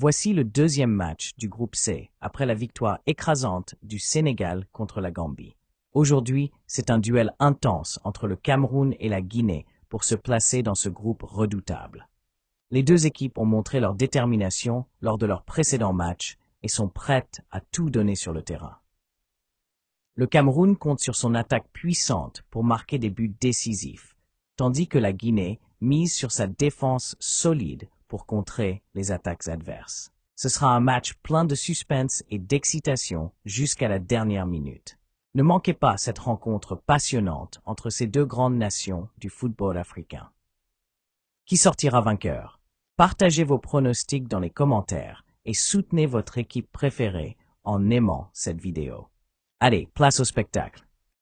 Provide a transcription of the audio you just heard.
Voici le deuxième match du groupe C après la victoire écrasante du Sénégal contre la Gambie. Aujourd'hui, c'est un duel intense entre le Cameroun et la Guinée pour se placer dans ce groupe redoutable. Les deux équipes ont montré leur détermination lors de leur précédent match et sont prêtes à tout donner sur le terrain. Le Cameroun compte sur son attaque puissante pour marquer des buts décisifs, tandis que la Guinée mise sur sa défense solide pour contrer les attaques adverses. Ce sera un match plein de suspense et d'excitation jusqu'à la dernière minute. Ne manquez pas cette rencontre passionnante entre ces deux grandes nations du football africain. Qui sortira vainqueur Partagez vos pronostics dans les commentaires et soutenez votre équipe préférée en aimant cette vidéo. Allez, place au spectacle.